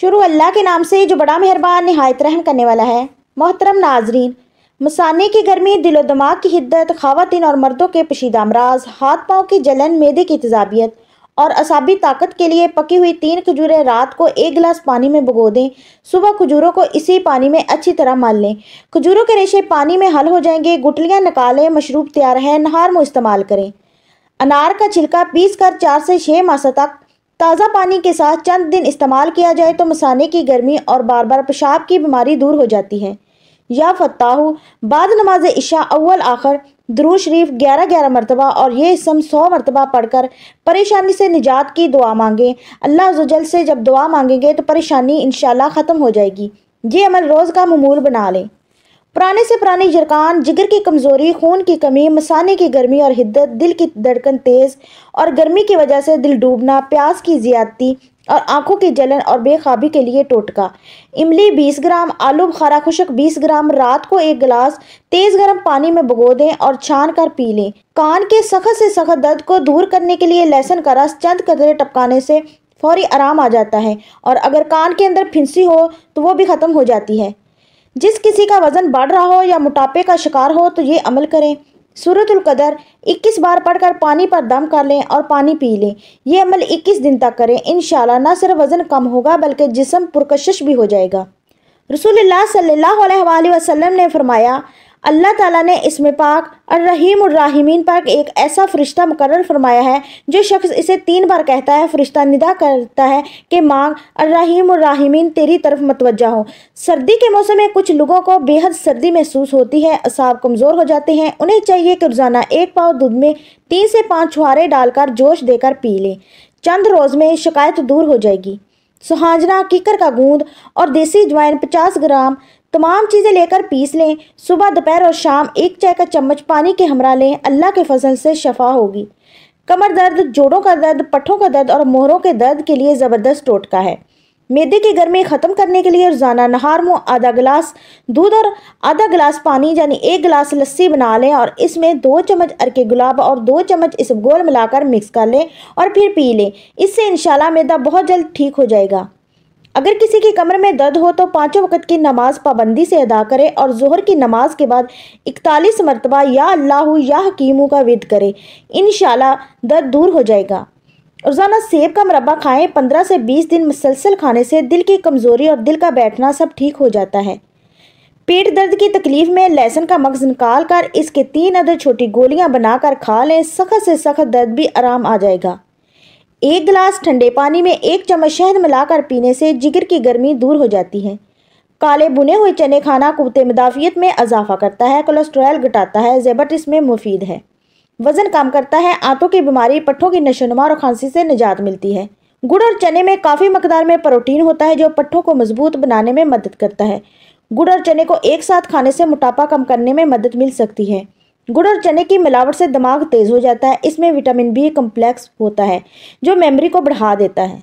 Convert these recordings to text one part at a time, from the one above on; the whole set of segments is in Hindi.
शुरू अल्लाह के नाम से जो बड़ा मेहरबान नहायत रहम करने वाला है मोहतरम नाजरीन मसाने की गर्मी दिलो दिमाग की हिद्दत खातिन और मर्दों के पशीदा अमराज हाथ पाँव की जलन मैदे की तजाबियत और असाबी ताकत के लिए पकी हुई तीन खजूरें रात को एक गिलास पानी में भगो दें सुबह खजूरों को इसी पानी में अच्छी तरह मान लें खजूरों के रेशे पानी में हल हो जाएंगे गुटलियाँ निकालें मशरूब तैयार है नहार में इस्तेमाल करें अनार का छिलका पीस कर चार से छः माह तक ताज़ा पानी के साथ चंद दिन इस्तेमाल किया जाए तो मसाने की गर्मी और बार बार पेशाब की बीमारी दूर हो जाती है या फताहू बाद नमाज इशा अव्वल आखिर दरू शरीफ ग्यारह ग्यारह मरतबा और ये इसम सौ मरतबा पढ़कर परेशानी से निजात की दुआ मांगें अल्लाह जुजल से जब दुआ मांगेंगे तो परेशानी इन ख़त्म हो जाएगी ये अमल रोज़ का ममूल बना लें पुराने से पुरानी जरकान जिगर की कमज़ोरी खून की कमी मसाने की गर्मी और हिद्दत दिल की धड़कन तेज़ और गर्मी की वजह से दिल डूबना प्यास की ज़्यादती और आंखों की जलन और बेखाबी के लिए टोटका इमली 20 ग्राम आलू बखारा खुशक 20 ग्राम रात को एक गिलास तेज़ गर्म पानी में भगो दें और छान कर पी लें कान के सख्त से सख्त दर्द को दूर करने के लिए लहसुन का रस चंद कदरे टपकाने से फौरी आराम आ जाता है और अगर कान के अंदर फिंसी हो तो वो भी ख़त्म हो जाती है जिस किसी का वज़न बढ़ रहा हो या मोटापे का शिकार हो तो ये अमल करें सूरतुल कदर 21 बार पढ़कर पानी पर दम कर लें और पानी पी लें यह अमल 21 दिन तक करें इन ना सिर्फ वज़न कम होगा बल्कि जिसम पुरकशिश भी हो जाएगा रसूल सल्ला वसम ने फरमाया अल्लाह ताला ने इसमें पाक और रहीम और राहिमीन पर एक ऐसा फरिश्ता मुकर फरमाया है जो शख्स इसे तीन बार कहता है फरिश्ता निदा करता है कि मांग और रहीम और राहिमीन तेरी तरफ मतवजा हो सर्दी के मौसम में कुछ लोगों को बेहद सर्दी महसूस होती है असाब कमज़ोर हो जाते हैं उन्हें चाहिए कि रोज़ाना एक पाव दूध में तीन से पाँच छुहारे डालकर जोश देकर पी लें चंद रोज़ में शिकायत दूर हो जाएगी सुहाजना कीकर का गूंद और देसी ज्वाइन 50 ग्राम तमाम चीज़ें लेकर पीस लें सुबह दोपहर और शाम एक चाय का चम्मच पानी के हमरा लें अल्लाह के फजल से शफा होगी कमर दर्द जोड़ों का दर्द पट्ठों का दर्द और मोहरों के दर्द के लिए ज़बरदस्त टोटका है मैदे की गर्मी ख़त्म करने के लिए रोज़ाना नहार मुँह आधा गिलास दूध और आधा गिलास पानी यानी एक गिलास लस्सी बना लें और इसमें दो चम्मच अरके गुलाब और दो चम्मच इसबगोल मिलाकर मिक्स कर लें और फिर पी लें इससे इन मैदा बहुत जल्द ठीक हो जाएगा अगर किसी के कमर में दर्द हो तो पाँचों वक्त की नमाज पाबंदी से अदा करें और जोहर की नमाज के बाद इकतालीस मरतबा या अल्लाह या हकीमों का विद करें इन दर्द दूर हो जाएगा रोज़ाना सेब का मरबा खाएं पंद्रह से बीस दिन मुसलसल खाने से दिल की कमज़ोरी और दिल का बैठना सब ठीक हो जाता है पेट दर्द की तकलीफ़ में लहसन का मगज़ निकाल कर इसके तीन अदर छोटी गोलियां बनाकर खा लें सख्त से सख्त दर्द भी आराम आ जाएगा एक गिलास ठंडे पानी में एक चम्मच शहद मिलाकर पीने से जिगर की गर्मी दूर हो जाती है काले बुने हुए चने खाना कुत्ते मदाफियत में अजाफा करता है कोलेस्ट्रॉल घटाता है जेबट इसमें मुफीद है वज़न कम करता है आंतों की बीमारी पट्ठों की नशोनुमा और खांसी से निजात मिलती है गुड़ और चने में काफ़ी मकदार में प्रोटीन होता है जो पट्ठों को मजबूत बनाने में मदद करता है गुड़ और चने को एक साथ खाने से मोटापा कम करने में मदद मिल सकती है गुड़ और चने की मिलावट से दिमाग तेज़ हो जाता है इसमें विटामिन बी कम्प्लेक्स होता है जो मेमोरी को बढ़ा देता है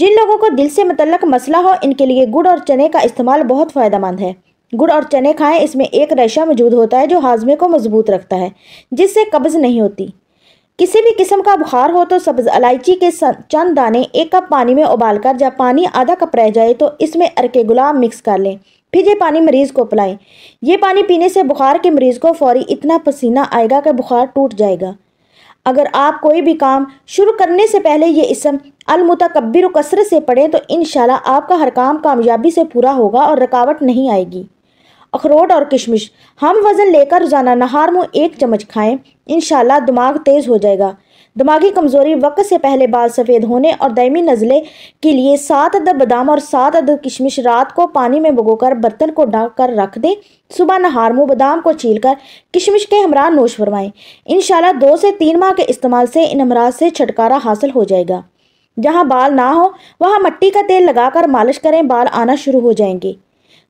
जिन लोगों को दिल से मतलब मसला हो इनके लिए गुड़ और चने का इस्तेमाल बहुत फ़ायदेमंद है गुड़ और चने खाएं इसमें एक रेशा मौजूद होता है जो हाजमे को मजबूत रखता है जिससे कब्ज़ नहीं होती किसी भी किस्म का बुखार हो तो सब्ज़ इलायची के चंद दाने एक कप पानी में उबालकर जब पानी आधा कप रह जाए तो इसमें अरके गुलाब मिक्स कर लें फिर ये पानी मरीज़ को पिलाएं ये पानी पीने से बुखार के मरीज़ को फौरी इतना पसीना आएगा कि बुखार टूट जाएगा अगर आप कोई भी काम शुरू करने से पहले ये इसम अलमुतकबिर कसरत से पढ़ें तो इन आपका हर काम कामयाबी से पूरा होगा और रकावट नहीं आएगी अखरोट और किशमिश हम वज़न लेकर रोज़ाना नहार मुँह एक चम्मच खाएं इन दिमाग तेज़ हो जाएगा दिमागी कमज़ोरी वक्त से पहले बाल सफ़ेद होने और दैमी नज़ले के लिए सात अदद बादाम और सात अदद किशमिश रात को पानी में भिगोकर बर्तन को ढक कर रख दें सुबह नहार मुँह बादाम को छील कर किशमिश के हमरा नोश फरमाएँ इन शाला दो से तीन माह के इस्तेमाल से इन अमराज से छुटकारा हासिल हो जाएगा जहाँ बाल ना हो वहाँ मट्टी का तेल लगाकर मालिश करें बाल आना शुरू हो जाएंगे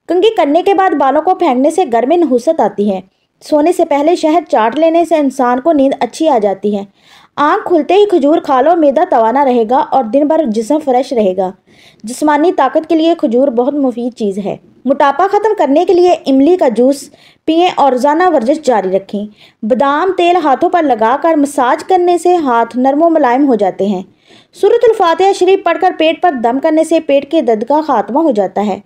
कंगी करने के बाद बालों को फेंकने से गर्मी नहुसत आती है सोने से पहले शहद चाट लेने से इंसान को नींद अच्छी आ जाती है आँख खुलते ही खजूर खा लो मैदा तवाना रहेगा और दिन भर जिसम फ्रेश रहेगा जिसमानी ताकत के लिए खजूर बहुत मुफीद चीज़ है मोटापा ख़त्म करने के लिए इमली का जूस पिए और रोज़ाना वर्जिश जारी रखें बादाम तेल हाथों पर लगाकर मसाज करने से हाथ नरम मुलायम हो जाते हैं सूरतुल्फातह शरीफ पढ़कर पेट पर दम करने से पेट के दर्द का खात्मा हो जाता है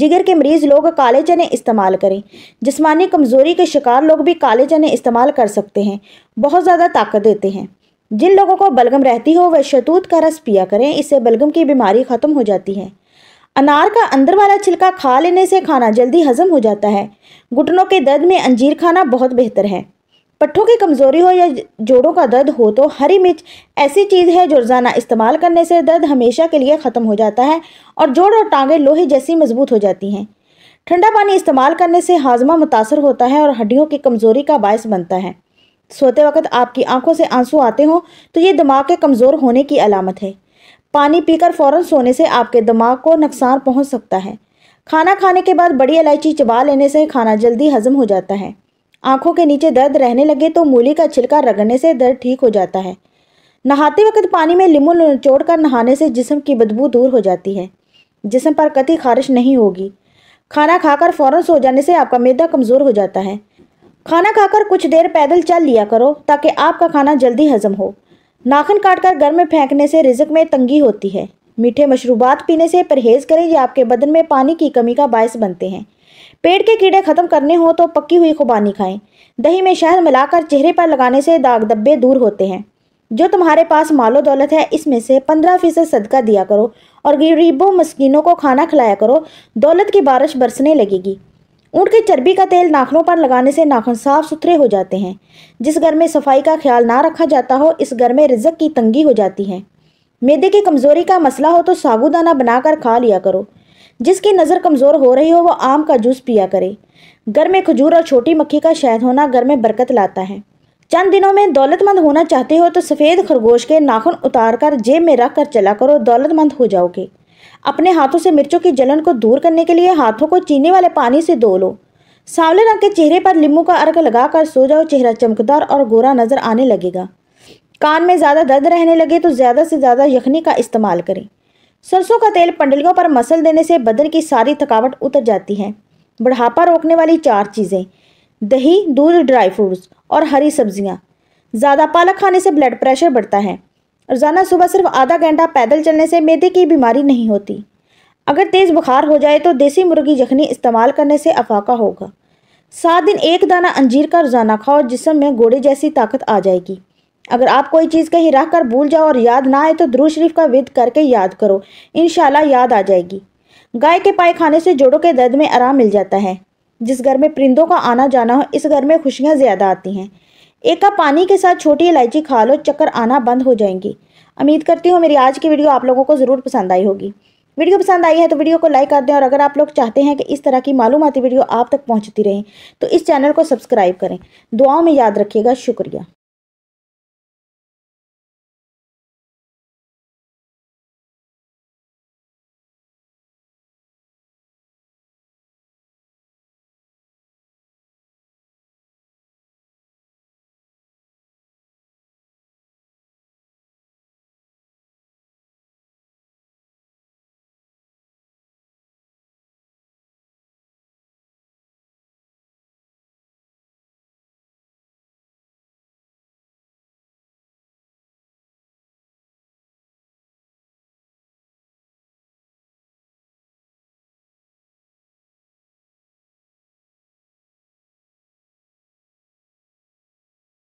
जिगर के मरीज लोग काले चने इस्तेमाल करें जिस्मानी कमज़ोरी के शिकार लोग भी काले चने इस्तेमाल कर सकते हैं बहुत ज़्यादा ताकत देते हैं जिन लोगों को बलगम रहती हो वह शतूत का रस पिया करें इससे बलगम की बीमारी ख़त्म हो जाती है अनार का अंदर वाला छिलका खा लेने से खाना जल्दी हजम हो जाता है घुटनों के दर्द में अंजीर खाना बहुत बेहतर है पट्ठों की कमज़ोरी हो या जोड़ों का दर्द हो तो हरी मिर्च ऐसी चीज़ है जो रोज़ाना इस्तेमाल करने से दर्द हमेशा के लिए ख़त्म हो जाता है और जोड़ और टांगे लोहे जैसी मजबूत हो जाती हैं ठंडा पानी इस्तेमाल करने से हाजमा मुतासर होता है और हड्डियों की कमज़ोरी का बायस बनता है सोते वक्त आपकी आंखों से आंसू आते हों तो ये दिमाग के कमज़ोर होने की अलामत है पानी पीकर फौरन सोने से आपके दिमाग को नुकसान पहुंच सकता है खाना खाने के बाद बड़ी इलायची चबा लेने से खाना जल्दी हजम हो जाता है आंखों के नीचे दर्द रहने लगे तो मूली का छिलका रगड़ने से दर्द ठीक हो जाता है नहाते वक्त पानी में लीमू निचोड़ कर नहाने से जिसम की बदबू दूर हो जाती है जिसम पर कति खारिश नहीं होगी खाना खाकर फ़ौरन सो जाने से आपका मैदा कमज़ोर हो जाता है खाना खाकर कुछ देर पैदल चल लिया करो ताकि आपका खाना जल्दी हजम हो नाखन काटकर घर में फेंकने से रिजक में तंगी होती है मीठे मशरूबात पीने से परहेज करें ये आपके बदन में पानी की कमी का बायस बनते हैं पेट के कीड़े खत्म करने हो तो पक्की हुई खुबानी खाएं दही में शहद मिलाकर चेहरे पर लगाने से दाग धब्बे दूर होते हैं जो तुम्हारे पास मालो दौलत है इसमें से पंद्रह फीसद सदका दिया करो और गरीबों मस्किनों को खाना खिलाया करो दौलत की बारिश बरसने लगेगी ऊँट की चर्बी का तेल नाखनों पर लगाने से नाखन साफ सुथरे हो जाते हैं जिस घर में सफाई का ख्याल ना रखा जाता हो इस घर में रिजक की तंगी हो जाती है मैदे की कमज़ोरी का मसला हो तो साबुदाना बनाकर खा लिया करो जिसकी नज़र कमज़ोर हो रही हो वो आम का जूस पिया करे घर में खजूर और छोटी मक्खी का शहद होना घर में बरकत लाता है चंद दिनों में दौलतमंद होना चाहते हो तो सफ़ेद खरगोश के नाखून उतार कर जेब में रख कर चला करो दौलतमंद हो जाओगे अपने हाथों से मिर्चों की जलन को दूर करने के लिए हाथों को चीनी वाले पानी से धो लो सांवले रंग के चेहरे पर लींबू का अर्घ लगाकर सो जाओ चेहरा चमकदार और गोरा नजर आने लगेगा कान में ज़्यादा दर्द रहने लगे तो ज़्यादा से ज़्यादा यखनी का इस्तेमाल करें सरसों का तेल पंडलियों पर मसल देने से बदन की सारी थकावट उतर जाती है बढ़ापा रोकने वाली चार चीज़ें दही दूध ड्राई फ्रूट्स और हरी सब्जियाँ ज़्यादा पालक खाने से ब्लड प्रेशर बढ़ता है रोज़ाना सुबह सिर्फ आधा घंटा पैदल चलने से मेदे की बीमारी नहीं होती अगर तेज़ बुखार हो जाए तो देसी मुर्गी जखनी इस्तेमाल करने से अफाका होगा सात दिन एक दाना अंजीर का रोज़ाना खाओ जिसम में घोड़े जैसी ताकत आ जाएगी अगर आप कोई चीज़ कहीं रख कर भूल जाओ और याद ना आए तो द्रू शरीफ का विध करके याद करो इन याद आ जाएगी गाय के पाए खाने से जोड़ों के दर्द में आराम मिल जाता है जिस घर में परिंदों का आना जाना हो इस घर में खुशियाँ ज़्यादा आती हैं एक कप पानी के साथ छोटी इलायची खा लो चक्कर आना बंद हो जाएंगी उम्मीद करती हूँ मेरी आज की वीडियो आप लोगों को ज़रूर पसंद आई होगी वीडियो पसंद आई है तो वीडियो को लाइक कर दें और अगर आप लोग चाहते हैं कि इस तरह की मालूमती वीडियो आप तक पहुँचती रहें तो इस चैनल को सब्सक्राइब करें दुआओं में याद रखिएगा शुक्रिया